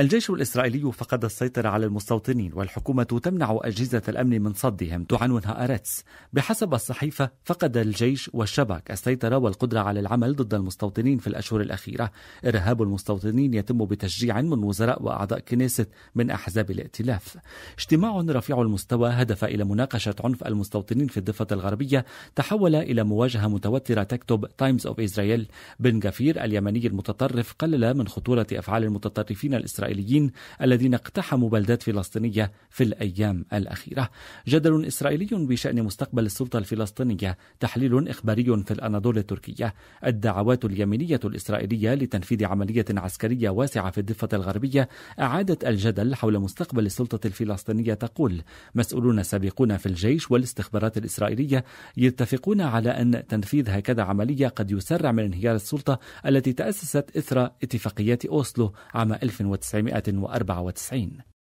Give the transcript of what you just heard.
الجيش الإسرائيلي فقد السيطرة على المستوطنين والحكومة تمنع أجهزة الأمن من صدهم تعنونها أرتس بحسب الصحيفة فقد الجيش والشبك السيطرة والقدرة على العمل ضد المستوطنين في الأشهر الأخيرة إرهاب المستوطنين يتم بتشجيع من وزراء وأعضاء كنيسة من أحزاب الائتلاف اجتماع رفيع المستوى هدف إلى مناقشة عنف المستوطنين في الضفة الغربية تحول إلى مواجهة متوترة تكتب تايمز أوف إسرائيل بن غفير اليمني المتطرف قلل من خطورة أفعال المتطرفين الإسرائيليين الإسرائيليين الذين اقتحموا بلدات فلسطينية في الأيام الأخيرة جدل إسرائيلي بشأن مستقبل السلطة الفلسطينية تحليل إخباري في الأناضول التركية الدعوات اليمينية الإسرائيلية لتنفيذ عملية عسكرية واسعة في الضفة الغربية أعادت الجدل حول مستقبل السلطة الفلسطينية تقول مسؤولون سابقون في الجيش والاستخبارات الإسرائيلية يتفقون على أن تنفيذ هكذا عملية قد يسرع من انهيار السلطة التي تأسست إثر اتفاقيات أوسلو عام 1900 1994